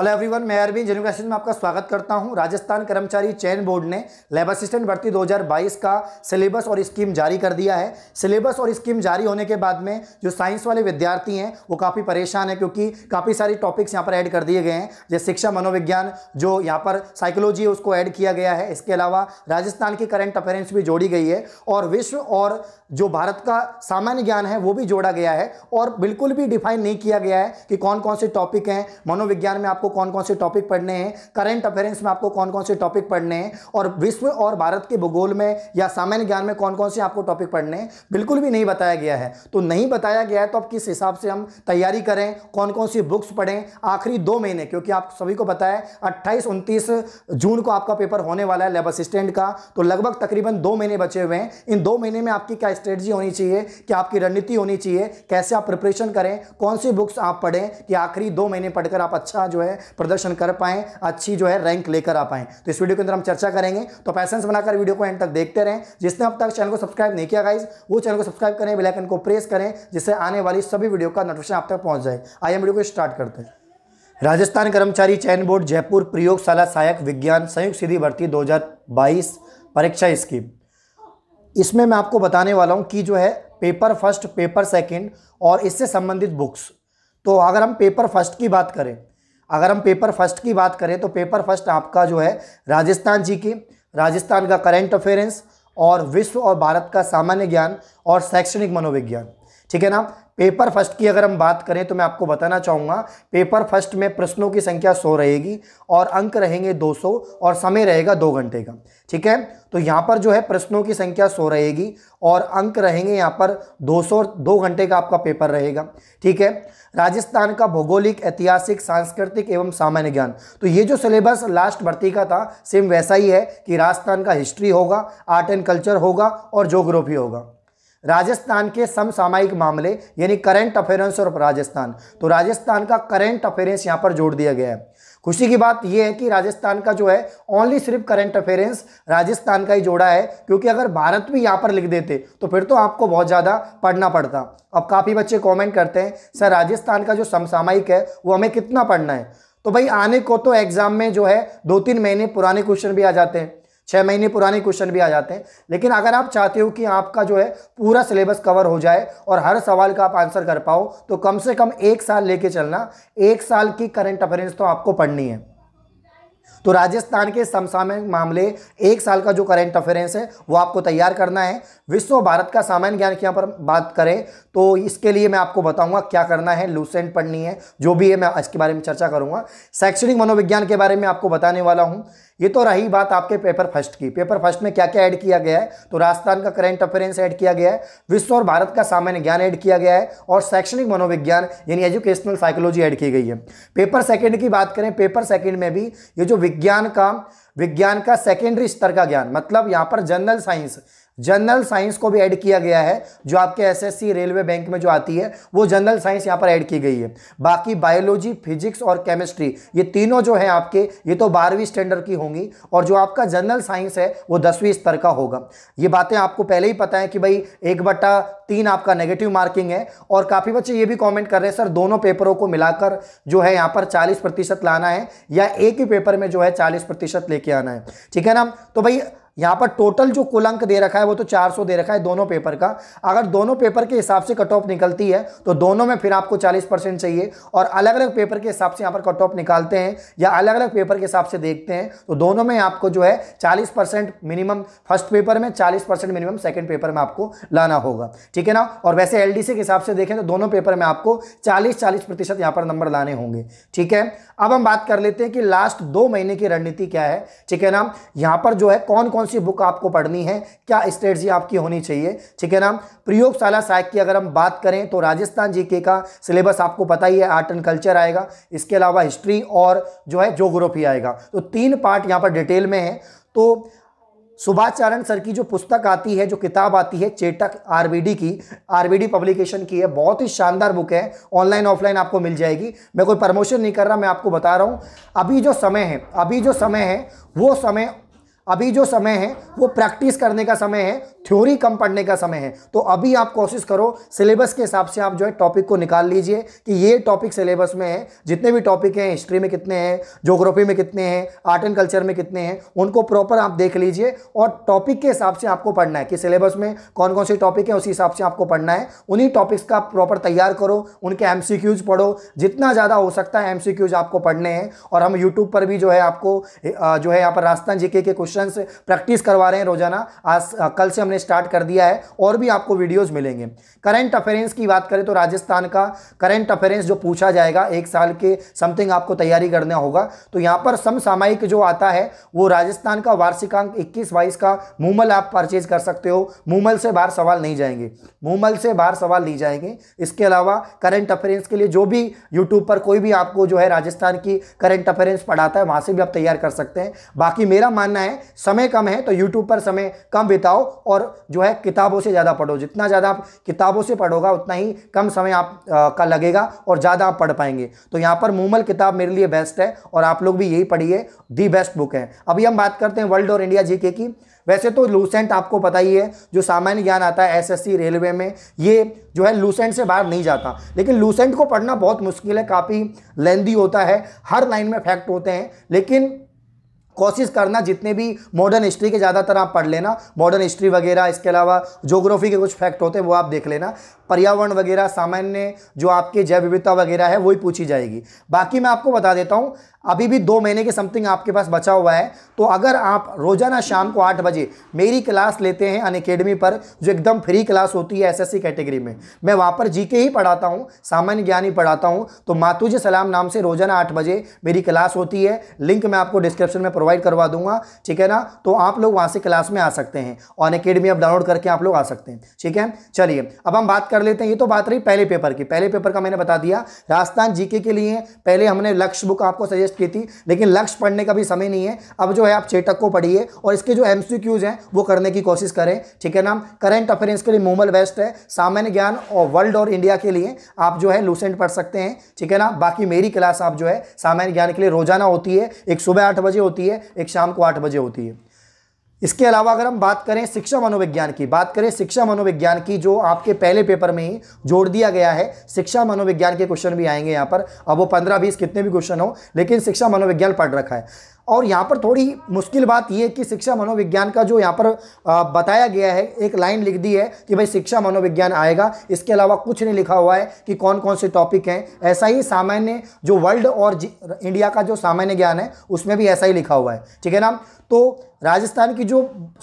hello everyone मैं अरविंद जेनू में आपका स्वागत करता हूं राजस्थान कर्मचारी चयन बोर्ड ने लेबर असिस्टेंट भर्ती 2022 का सिलेबस और स्कीम जारी कर दिया है सिलेबस और स्कीम जारी होने के बाद में जो साइंस वाले विद्यार्थी हैं वो काफ़ी परेशान है क्योंकि काफ़ी सारी टॉपिक्स यहाँ पर ऐड कर दिए गए हैं जैसे शिक्षा मनोविज्ञान जो यहाँ पर साइकोलॉजी है उसको ऐड किया गया है इसके अलावा राजस्थान की करेंट अफेयरेंस भी जोड़ी गई है और विश्व और जो भारत का सामान्य ज्ञान है वो भी जोड़ा गया है और बिल्कुल भी डिफाइन नहीं किया गया है कि कौन कौन से टॉपिक हैं मनोविज्ञान में आपको कौन कौन से टॉपिक पढ़ने हैं करंट अफेयरेंस में आपको कौन कौन से टॉपिक पढ़ने हैं और विश्व और भारत के भूगोल में या सामान्य ज्ञान में कौन कौन से आपको टॉपिक पढ़ने हैं बिल्कुल भी नहीं बताया गया है तो नहीं बताया गया है तो आप किस हिसाब से हम तैयारी करें कौन कौन सी बुक्स पढ़ें आखिरी दो महीने क्योंकि आप सभी को बताया अट्ठाईस उनतीस जून को आपका पेपर होने वाला है लेब असिस्टेंट का तो लगभग तकरीबन दो महीने बचे हुए हैं इन दो महीने में आपकी क्या स्ट्रेटजी होनी चाहिए क्या आपकी रणनीति होनी चाहिए कैसे आप प्रिपरेशन करें कौन सी बुक्स आप पढ़ें कि आखिरी दो महीने पढ़कर आप अच्छा जो है प्रदर्शन कर पाएँ अच्छी जो है रैंक लेकर आ पाएँ तो इस वीडियो के अंदर हम चर्चा करेंगे तो पैसेंस बनाकर वीडियो को एंड तक देखते रहें जिसने अब तक चैनल को सब्सक्राइब नहीं किया गाइज वो चैनल को सब्सक्राइब करें बेलाइकन को प्रेस करें जिससे आने वाली सभी वीडियो का नोटिफिकेशन आप तक पहुँच जाए आइए वीडियो को स्टार्ट करते हैं राजस्थान कर्मचारी चयन बोर्ड जयपुर प्रयोगशाला सहायक विज्ञान संयुक्त सीधी भर्ती 2022 परीक्षा स्कीम इसमें मैं आपको बताने वाला हूं कि जो है पेपर फर्स्ट पेपर सेकंड और इससे संबंधित बुक्स तो अगर हम पेपर फर्स्ट की बात करें अगर हम पेपर फर्स्ट की बात करें तो पेपर फर्स्ट आपका जो है राजस्थान जी के राजस्थान का करेंट अफेयरेंस और विश्व और भारत का सामान्य ज्ञान और शैक्षणिक मनोविज्ञान ठीक है ना पेपर फर्स्ट की अगर हम बात करें तो मैं आपको बताना चाहूँगा पेपर फर्स्ट में प्रश्नों की संख्या सौ रहेगी और अंक रहेंगे 200 और समय रहेगा दो घंटे का ठीक है तो यहाँ पर जो है प्रश्नों की संख्या सौ रहेगी और अंक रहेंगे यहाँ पर 200 और दो घंटे का आपका पेपर रहेगा ठीक है राजस्थान का भौगोलिक ऐतिहासिक सांस्कृतिक एवं सामान्य ज्ञान तो ये जो सिलेबस लास्ट भर्ती का था सेम वैसा ही है कि राजस्थान का हिस्ट्री होगा आर्ट एंड कल्चर होगा और जोग्राफी होगा राजस्थान के समसामयिक मामले यानी करंट अफेयरेंस और राजस्थान तो राजस्थान का करंट अफेयरेंस यहाँ पर जोड़ दिया गया है खुशी की बात यह है कि राजस्थान का जो है ओनली सिर्फ करंट अफेयरेंस राजस्थान का ही जोड़ा है क्योंकि अगर भारत भी यहाँ पर लिख देते तो फिर तो आपको बहुत ज़्यादा पढ़ना पड़ता अब काफ़ी बच्चे कॉमेंट करते हैं सर राजस्थान का जो समसामयिक है वो हमें कितना पढ़ना है तो भाई आने को तो एग्ज़ाम में जो है दो तीन महीने पुराने क्वेश्चन भी आ जाते हैं छः महीने पुराने क्वेश्चन भी आ जाते हैं लेकिन अगर आप चाहते हो कि आपका जो है पूरा सिलेबस कवर हो जाए और हर सवाल का आप आंसर कर पाओ तो कम से कम एक साल लेके चलना एक साल की करंट अफेयरेंस तो आपको पढ़नी है तो राजस्थान के समसामयिक मामले एक साल का जो करंट अफेयरेंस है वो आपको तैयार करना है विश्व भारत का सामान्य ज्ञान की यहाँ पर बात करें तो इसके लिए मैं आपको बताऊंगा क्या करना है लूसेंट पढ़नी है जो भी है मैं आज के बारे में चर्चा करूंगा शैक्षणिक मनोविज्ञान के बारे में आपको बताने वाला हूँ ये तो रही बात आपके पेपर फर्स्ट की पेपर फर्स्ट में क्या क्या ऐड किया गया है तो राजस्थान का करंट अफेयरेंस ऐड किया गया है विश्व और भारत का सामान्य ज्ञान ऐड किया गया है और शैक्षणिक मनोविज्ञान यानी एजुकेशनल साइकोलॉजी ऐड की गई है पेपर सेकेंड की बात करें पेपर सेकेंड में भी ये जो विज्ञान का विज्ञान का सेकेंडरी स्तर का ज्ञान मतलब यहाँ पर जनरल साइंस जनरल साइंस को भी ऐड किया गया है जो आपके एसएससी रेलवे बैंक में जो आती है वो जनरल साइंस यहाँ पर ऐड की गई है बाकी बायोलॉजी फिजिक्स और केमिस्ट्री ये तीनों जो है आपके ये तो बारहवीं स्टैंडर्ड की होंगी और जो आपका जनरल साइंस है वो दसवीं स्तर का होगा ये बातें आपको पहले ही पता है कि भाई एक बट्टा तीन आपका नेगेटिव मार्किंग है और काफ़ी बच्चे ये भी कॉमेंट कर रहे हैं सर दोनों पेपरों को मिलाकर जो है यहाँ पर चालीस प्रतिशत लाना है या एक ही पेपर में जो है चालीस प्रतिशत लेके आना है ठीक है ना तो भाई यहाँ पर टोटल जो कुल अंक दे रखा है वो तो 400 दे रखा है दोनों पेपर का अगर दोनों पेपर के हिसाब से कट ऑफ निकलती है तो दोनों में फिर आपको 40 परसेंट चाहिए और अलग अलग पेपर के हिसाब से यहाँ पर कट ऑफ निकालते हैं या अलग अलग पेपर के हिसाब से देखते हैं तो दोनों में आपको जो है चालीस मिनिमम फर्स्ट पेपर में चालीस मिनिमम सेकेंड पेपर में आपको लाना होगा ठीक है ना और वैसे एल के हिसाब से देखें तो दोनों पेपर में आपको चालीस चालीस प्रतिशत पर नंबर लाने होंगे ठीक है अब हम बात कर लेते हैं कि लास्ट दो महीने की रणनीति क्या है ठीक है ना यहाँ पर जो है कौन कौन कौन सी बुक आपको पढ़नी है क्या स्ट्रेटजी आपकी होनी चाहिए ठीक है ना प्रयोगशाला साहित्य की अगर हम बात करें तो राजस्थान जीके का सिलेबस आपको पता ही है आर्ट एंड कल्चर आएगा इसके अलावा हिस्ट्री और जो है जोग्राफी आएगा तो तीन पार्ट यहाँ पर डिटेल में है तो सुभाष चारण सर की जो पुस्तक आती है जो किताब आती है चेटक आरबीडी की आरबीडी पब्लिकेशन की है बहुत ही शानदार बुक है ऑनलाइन ऑफलाइन आपको मिल जाएगी मैं कोई प्रमोशन नहीं कर रहा मैं आपको बता रहा हूँ अभी जो समय है अभी जो समय है वो समय अभी जो समय है वो प्रैक्टिस करने का समय है थ्योरी कम पढ़ने का समय है तो अभी आप कोशिश करो सिलेबस के हिसाब से आप जो है टॉपिक को निकाल लीजिए कि ये टॉपिक सिलेबस में है जितने भी टॉपिक हैं हिस्ट्री में कितने हैं जोग्राफी में कितने हैं आर्ट एंड कल्चर में कितने हैं उनको प्रॉपर आप देख लीजिए और टॉपिक के हिसाब से आपको पढ़ना है कि सिलेबस में कौन कौन से टॉपिक हैं उसी हिसाब से आपको पढ़ना है उन्हीं टॉपिक्स का प्रॉपर तैयार करो उनके एम पढ़ो जितना ज़्यादा हो सकता है एम आपको पढ़ने हैं और हम यूट्यूब पर भी जो है आपको जो है यहाँ पर राजस्थान जी के क्वेश्चन क्वेश्चन प्रैक्टिस करवा रहे हैं रोजाना आज कल से हमने स्टार्ट कर दिया है और भी आपको वीडियोज मिलेंगे करंट अफेयरेंस की बात करें तो राजस्थान का करंट अफेयरेंस जो पूछा जाएगा एक साल के समथिंग आपको तैयारी करना होगा तो यहाँ पर समसामयिक जो आता है वो राजस्थान का वार्षिकांक इक्कीस बाईस का मूमल आप परचेज कर सकते हो मूमल से बाहर सवाल नहीं जाएंगे मूमल से बाहर सवाल नहीं जाएंगे इसके अलावा करंट अफेयरेंस के लिए जो भी यूट्यूब पर कोई भी आपको जो है राजस्थान की करंट अफेयरेंस पढ़ाता है वहाँ से भी आप तैयार कर सकते हैं बाकी मेरा मानना है समय कम है तो यूट्यूब पर समय कम बिताओ और जो है किताबों से ज़्यादा पढ़ो जितना ज़्यादा आप किताबों से पढ़ोगा उतना ही कम समय आप आ, का लगेगा और ज़्यादा आप पढ़ पाएंगे तो यहाँ पर मूमल किताब मेरे लिए बेस्ट है और आप लोग भी यही पढ़िए दी बेस्ट बुक है अभी हम बात करते हैं वर्ल्ड और इंडिया जीके की वैसे तो लूसेंट आपको पता ही है जो सामान्य ज्ञान आता है एसएससी रेलवे में ये जो है लूसेंट से बाहर नहीं जाता लेकिन लूसेंट को पढ़ना बहुत मुश्किल है काफ़ी लेंदी होता है हर लाइन में फैक्ट होते हैं लेकिन कोशिश करना जितने भी मॉडर्न हिस्ट्री के ज़्यादातर आप पढ़ लेना मॉडर्न हिस्ट्री वगैरह इसके अलावा जोग्राफी के कुछ फैक्ट होते हैं वो आप देख लेना पर्यावरण वगैरह सामान्य जो आपके जैव विविधता वगैरह है वही पूछी जाएगी बाकी मैं आपको बता देता हूँ अभी भी दो महीने के समथिंग आपके पास बचा हुआ है तो अगर आप रोजाना शाम को आठ बजे मेरी क्लास लेते हैं अन अकेडमी पर जो एकदम फ्री क्लास होती है एसएससी कैटेगरी में मैं वहाँ पर जीके ही पढ़ाता हूँ सामान्य ज्ञान ही पढ़ाता हूँ तो मातुज सलाम नाम से रोजाना आठ बजे मेरी क्लास होती है लिंक मैं आपको डिस्क्रिप्शन में प्रोवाइड प्रोवाइड करवा दूंगा ठीक है ना तो आप लोग वहां से क्लास में आ सकते हैं ऑन अकेडमी अब डाउनलोड करके आप लोग आ सकते हैं ठीक है चलिए अब हम बात कर लेते हैं ये तो बात रही पहले पेपर की पहले पेपर का मैंने बता दिया राजस्थान जीके के लिए पहले हमने लक्ष्य बुक आपको सजेस्ट की थी लेकिन लक्ष्य पढ़ने का भी समय नहीं है अब जो है आप चेटक को पढ़िए और इसके जो एम हैं वो करने की कोशिश करें ठीक है ना करंट अफेयरेंस के लिए मोमल वेस्ट है सामान्य ज्ञान और वर्ल्ड और इंडिया के लिए आप जो है लूसेंट पढ़ सकते हैं ठीक है ना बाकी मेरी क्लास आप जो है सामान्य ज्ञान के लिए रोजाना होती है एक सुबह आठ बजे होती है है एक शाम को आठ बजे होती है इसके अलावा अगर हम बात करें शिक्षा मनोविज्ञान की बात करें शिक्षा मनोविज्ञान की जो आपके पहले पेपर में ही जोड़ दिया गया है शिक्षा मनोविज्ञान के क्वेश्चन भी आएंगे यहाँ पर अब वो पंद्रह बीस कितने भी क्वेश्चन हो लेकिन शिक्षा मनोविज्ञान पढ़ रखा है और यहाँ पर थोड़ी मुश्किल बात यह है कि शिक्षा मनोविज्ञान का जो यहाँ पर बताया गया है एक लाइन लिख दी है कि भाई शिक्षा मनोविज्ञान आएगा इसके अलावा कुछ नहीं लिखा हुआ है कि कौन कौन से टॉपिक हैं ऐसा ही सामान्य जो वर्ल्ड और इंडिया का जो सामान्य ज्ञान है उसमें भी ऐसा ही लिखा हुआ है ठीक है ना तो राजस्थान की जो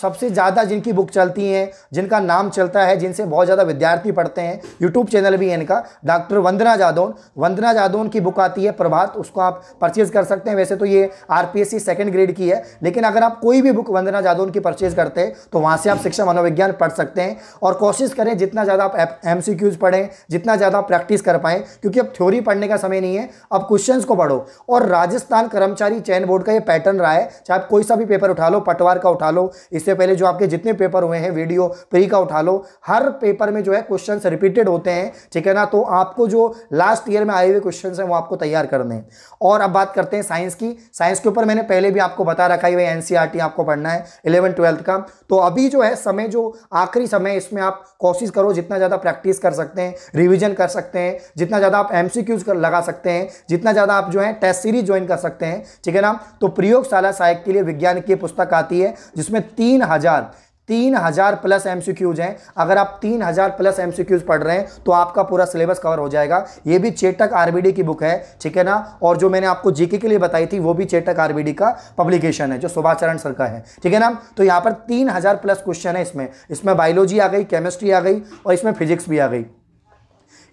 सबसे ज़्यादा जिनकी बुक चलती हैं जिनका नाम चलता है जिनसे बहुत ज़्यादा विद्यार्थी पढ़ते हैं यूट्यूब चैनल भी है इनका डॉक्टर वंदना जादौन वंदना जादौन की बुक आती है प्रभात उसको आप परचेज़ कर सकते हैं वैसे तो ये R P BSc second grade की है लेकिन अगर आप कोई भी बुक वंदना जादौन की परचेज करते हैं तो वहाँ से आप शिक्षा मनोविज्ञान पढ़ सकते हैं और कोशिश करें जितना ज़्यादा आप एम पढ़ें जितना ज़्यादा प्रैक्टिस कर पाएँ क्योंकि अब थ्योरी पढ़ने का समय नहीं है अब क्वेश्चन को पढ़ो और राजस्थान कर्मचारी चयन बोर्ड का यह पैटर्न रहा है चाहे आप कोई सा भी पेपर उठा लो पटवार का उठा लो इससे पहले जो आपके जितने पेपर हुए हैं वीडियो प्री का उठा लो हर पेपर में जो है क्वेश्चन रिपीटेड होते हैं ठीक है ना तो आपको जो लास्ट ईयर में आए हुए क्वेश्चन हैं वो आपको तैयार करने और अब बात करते हैं साइंस की साइंस के ऊपर मैं मैंने पहले भी आपको बता रखा है भाई एनसीईआरटी e आपको पढ़ना है इलेवन ट्वेल्थ का तो अभी जो है समय जो आखिरी समय इसमें आप कोशिश करो जितना ज़्यादा प्रैक्टिस कर सकते हैं रिविजन कर सकते हैं जितना ज़्यादा आप एम लगा सकते हैं जितना ज़्यादा आप जो है टेस्ट सीरीज ज्वाइन कर सकते हैं ठीक है ना तो प्रयोगशाला सहायक के लिए विज्ञान की पुस्तक आती है जिसमें तीन हज़ार तीन हजार प्लस एमसीक्यूज हैं अगर आप तीन हजार प्लस एमसीक्यूज पढ़ रहे हैं तो आपका पूरा सिलेबस कवर हो जाएगा ये भी चेटक आरबीडी की बुक है ठीक है ना और जो मैंने आपको जीके के लिए बताई थी वो भी चेटक आरबीडी का पब्लिकेशन है जो सुभाष चरण सर का है ठीक है ना तो यहाँ पर तीन हजार प्लस क्वेश्चन है इसमें इसमें बायोलॉजी आ गई केमिस्ट्री आ गई और इसमें फिजिक्स भी आ गई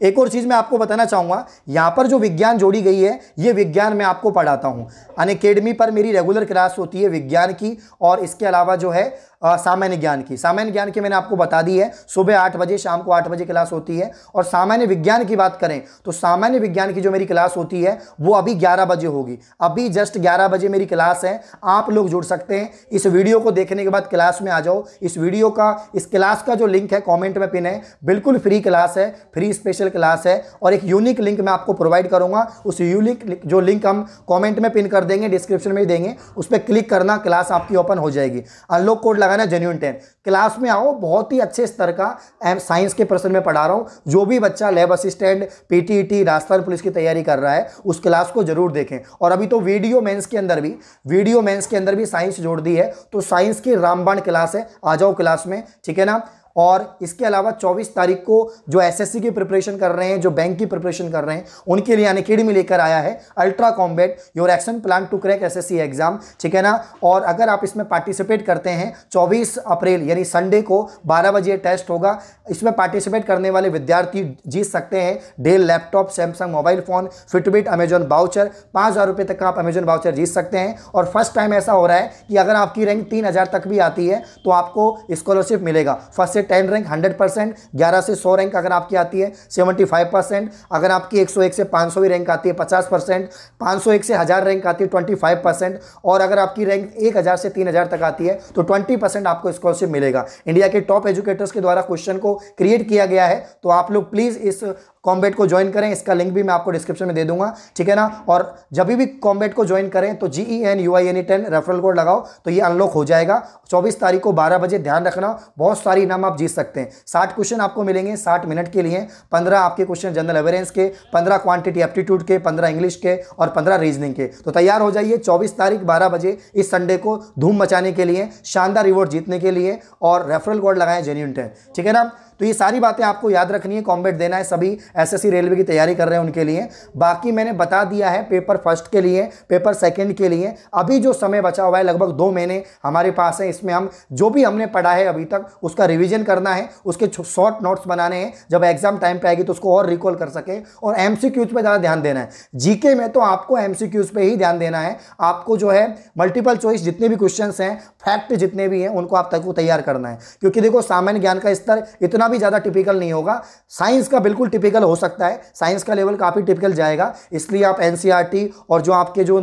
एक और चीज़ मैं आपको बताना चाहूँगा यहाँ पर जो विज्ञान जोड़ी गई है ये विज्ञान मैं आपको पढ़ाता हूँ अनकेडमी पर मेरी रेगुलर क्लास होती है विज्ञान की और इसके अलावा जो है सामान्य ज्ञान की सामान्य ज्ञान की मैंने आपको बता दी है सुबह आठ बजे शाम को आठ बजे क्लास होती है और सामान्य विज्ञान की बात करें तो सामान्य विज्ञान की जो मेरी क्लास होती है वो अभी ग्यारह बजे होगी अभी जस्ट ग्यारह बजे मेरी क्लास है आप लोग जुड़ सकते हैं इस वीडियो को देखने के बाद क्लास में आ जाओ इस वीडियो का इस क्लास का जो लिंक है कॉमेंट में पिन है बिल्कुल फ्री क्लास है फ्री स्पेशल क्लास है और एक यूनिक लिंक मैं आपको प्रोवाइड करूंगा उस यूनिक जो लिंक हम कॉमेंट में पिन कर देंगे डिस्क्रिप्शन में देंगे उस पर क्लिक करना क्लास आपकी ओपन हो जाएगी अनलॉक कोड लगा लगाना जेन्यून टेन क्लास में आओ बहुत ही अच्छे स्तर का एम साइंस के प्रश्न में पढ़ा रहा हूँ जो भी बच्चा lab assistant PTET Rajasthan police की तैयारी कर रहा है उस क्लास को जरूर देखें और अभी तो वीडियो मेंस के अंदर भी वीडियो मेंस के अंदर भी साइंस जोड़ दी है तो साइंस की रामबाण क्लास है आ जाओ क्लास में ठीक है ना और इसके अलावा 24 तारीख को जो एसएससी की प्रिपरेशन कर रहे हैं जो बैंक की प्रिपरेशन कर रहे हैं उनके लिए अनकेडमी लेकर आया है ultra combat your action plan to crack SSC exam ठीक है ना और अगर आप इसमें पार्टिसिपेट करते हैं 24 अप्रैल यानी संडे को 12 बजे टेस्ट होगा इसमें पार्टिसिपेट करने वाले विद्यार्थी जीत सकते हैं Dell laptop Samsung mobile phone Fitbit Amazon voucher पाँच हज़ार रुपये तक का आप अमेजॉन बाउचर जीत सकते हैं और फर्स्ट टाइम ऐसा हो रहा है कि अगर आपकी रैंक तीन तक भी आती है तो आपको स्कॉलरशिप मिलेगा फर्स्ट से टेन रैंक हंड्रेड परसेंट ग्यारह से सौ रैंक अगर आपकी आती है सेवेंटी फाइव परसेंट अगर आपकी एक सौ एक से पाँच सौ रैंक आती है पचास परसेंट पाँच सौ एक से हज़ार रैंक आती है ट्वेंटी फाइव परसेंट और अगर आपकी रैंक एक हज़ार से तीन हज़ार तक आती है तो ट्वेंटी परसेंट आपको स्कॉलरशिप मिलेगा इंडिया के टॉप एजुकेटर्स के द्वारा क्वेश्चन को क्रिएट किया गया है तो आप लोग प्लीज़ इस कॉम्बेट को ज्वाइन करें इसका लिंक भी मैं आपको डिस्क्रिप्शन में दे दूंगा ठीक है ना और जब भी कॉम्बेट को ज्वाइन करें तो G E N U I N E ten referral code लगाओ तो ये अनलॉक हो जाएगा 24 तारीख को 12 बजे ध्यान रखना बहुत सारी इनाम आप जीत सकते हैं साठ क्वेश्चन आपको मिलेंगे साठ मिनट के लिए पंद्रह आपके क्वेश्चन जनरल अवेयरेंस के पंद्रह क्वांटिटी एप्टीट्यूड के पंद्रह इंग्लिश के और पंद्रह रीजनिंग के तो तैयार हो जाइए चौबीस तारीख बारह बजे इस संडे को धूम मचाने के लिए शानदार रिवॉर्ड जीतने के लिए और रेफरल कोड लगाएं जेन्यून टेन ठीक है ना तो ये सारी बातें आपको याद रखनी है कॉम्बेट देना है सभी एसएससी रेलवे की तैयारी कर रहे हैं उनके लिए बाकी मैंने बता दिया है पेपर फर्स्ट के लिए पेपर सेकेंड के लिए अभी जो समय बचा हुआ है लगभग दो महीने हमारे पास है इसमें हम जो भी हमने पढ़ा है अभी तक उसका रिविजन करना है उसके शॉर्ट नोट्स बनाने हैं जब एग्जाम टाइम पर आएगी तो उसको और रिकॉल कर सके और एम सी क्यूज पर ज़्यादा ध्यान देना है जीके में तो आपको एम सी क्यूज पर ही ध्यान देना है आपको जो है मल्टीपल चॉइस जितने भी क्वेश्चन हैं फैक्ट जितने भी हैं उनको आप तक को तैयार करना है क्योंकि देखो सामान्य ज्ञान का स्तर इतना भी ज़्यादा टिपिकल नहीं होगा साइंस का बिल्कुल टिपिकल हो सकता है साइंस का लेवल काफ़ी टिपिकल जाएगा इसलिए आप एन e और जो आपके जो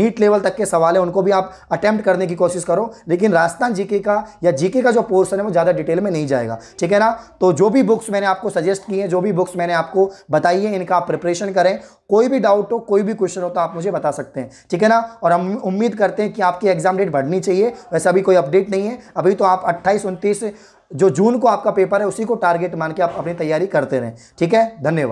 नीट लेवल तक के सवाल है उनको भी आप अटैम्प्ट करने की कोशिश करो लेकिन राजस्थान जीके का या जीके का जो पोर्सन है वो ज़्यादा डिटेल में नहीं जाएगा ठीक है ना तो जो भी बुक्स मैंने आपको सजेस्ट की हैं जो भी बुक्स मैंने आपको बताई है इनका आप प्रिपरेशन करें कोई भी डाउट हो कोई भी क्वेश्चन हो तो आप मुझे बता सकते हैं ठीक है ना और हम उम्मीद करते हैं कि आपकी एग्जाम डेट बढ़नी चाहिए वैसे अभी कोई अपडेट नहीं है अभी तो आप अट्ठाईस उनतीस जो जून को आपका पेपर है उसी को टारगेट मान के आप अपनी तैयारी करते रहें ठीक है धन्यवाद